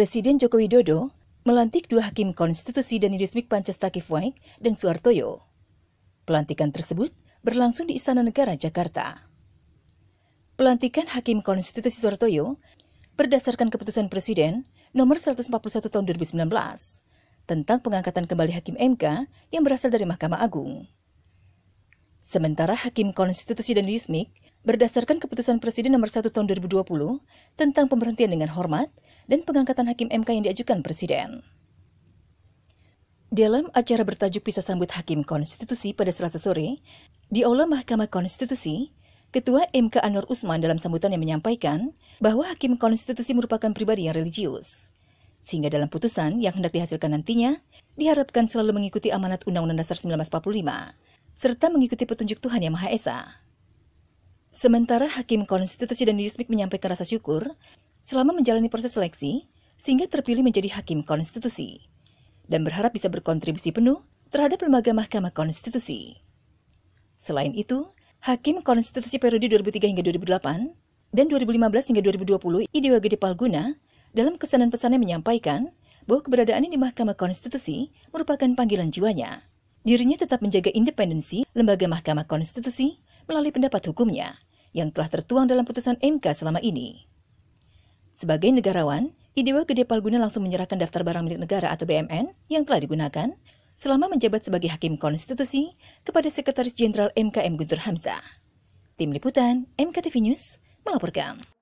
Presiden Joko Widodo melantik dua hakim konstitusi dan Danidusmik Pancasila Fueng dan Suartoyo. Pelantikan tersebut berlangsung di Istana Negara Jakarta. Pelantikan Hakim Konstitusi Suartoyo berdasarkan keputusan Presiden nomor 141 tahun 2019 tentang pengangkatan kembali Hakim MK yang berasal dari Mahkamah Agung. Sementara Hakim Konstitusi dan Yusmik Berdasarkan keputusan Presiden nomor 1 tahun 2020 tentang pemberhentian dengan hormat dan pengangkatan hakim MK yang diajukan Presiden. Dalam acara bertajuk Pisah Sambut Hakim Konstitusi pada selasa sore, di Aula Mahkamah Konstitusi, Ketua MK Anwar Usman dalam sambutan yang menyampaikan bahwa Hakim Konstitusi merupakan pribadi yang religius. Sehingga dalam putusan yang hendak dihasilkan nantinya, diharapkan selalu mengikuti amanat Undang-Undang Dasar 1945, serta mengikuti petunjuk Tuhan Yang Maha Esa. Sementara Hakim Konstitusi dan Yusmik menyampaikan rasa syukur selama menjalani proses seleksi sehingga terpilih menjadi Hakim Konstitusi dan berharap bisa berkontribusi penuh terhadap lembaga Mahkamah Konstitusi. Selain itu, Hakim Konstitusi periode 2003 hingga 2008 dan 2015 hingga 2020 Idewa Gede Palguna dalam kesan dan pesannya menyampaikan bahwa keberadaannya di Mahkamah Konstitusi merupakan panggilan jiwanya. Dirinya tetap menjaga independensi lembaga Mahkamah Konstitusi melalui pendapat hukumnya yang telah tertuang dalam putusan MK selama ini. Sebagai negarawan, IDEWA Gede Palguna langsung menyerahkan daftar barang milik negara atau BMN yang telah digunakan selama menjabat sebagai Hakim Konstitusi kepada Sekretaris Jenderal MKM Guntur Hamzah. Tim Liputan, MKTV News, melaporkan.